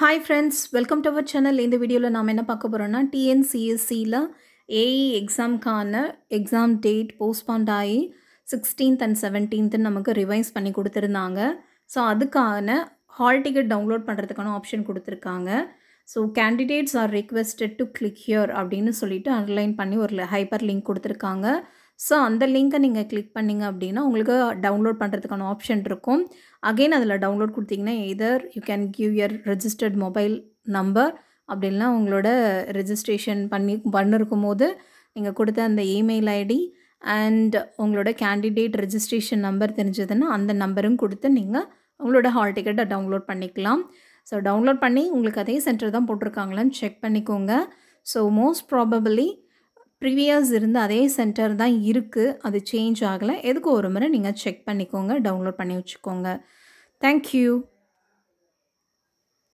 hi friends welcome to our channel இந்த வீடியோவில் நாம் என்ன பார்க்க போகிறோன்னா டிஎன்சிஎஸ்சியில் ஏஇ எக்ஸாம்க்கான எக்ஸாம் டேட் போஸ்ட்பாண்ட் ஆகி சிக்ஸ்டீன்த் அண்ட் செவன்டீன்த்துன்னு நமக்கு ரிவைஸ் பண்ணி கொடுத்துருந்தாங்க ஸோ அதுக்கான ஹால் டிக்கெட் டவுன்லோட் பண்ணுறதுக்கான ஆப்ஷன் கொடுத்துருக்காங்க so candidates are requested to click here அப்படின்னு சொல்லிட்டு அன்லைன் பண்ணி ஒரு ஹைப்பர் லிங்க் கொடுத்துருக்காங்க ஸோ அந்த லிங்க்கை நீங்கள் கிளிக் பண்ணிங்க அப்படின்னா உங்களுக்கு டவுன்லோட் பண்ணுறதுக்கான ஆப்ஷன் இருக்கும் அகெயின் அதில் டவுன்லோட் கொடுத்தீங்கன்னா either you can give your registered mobile number அப்படின்லாம் உங்களோட ரெஜிஸ்ட்ரேஷன் பண்ணி பண்ணிருக்கும் போது நீங்கள் கொடுத்த அந்த இமெயில் ஐடி அண்ட் உங்களோட கேண்டிடேட் ரெஜிஸ்ட்ரேஷன் நம்பர் தெரிஞ்சதுன்னா அந்த நம்பரும் கொடுத்து நீங்கள் உங்களோட ஹால் டிக்கெட்டை டவுன்லோட் பண்ணிக்கலாம் ஸோ டவுன்லோட் பண்ணி உங்களுக்கு அதே சென்டர் தான் போட்டிருக்காங்களான்னு செக் பண்ணிக்கோங்க ஸோ மோஸ்ட் ப்ராபபிளி ப்ரீவியஸ் இருந்து அதே சென்டர் தான் இருக்குது அது சேஞ்ச் ஆகலை எதுக்கு ஒரு முறை நீங்கள் செக் பண்ணிக்கோங்க டவுன்லோட் பண்ணி வச்சுக்கோங்க தேங்க்யூ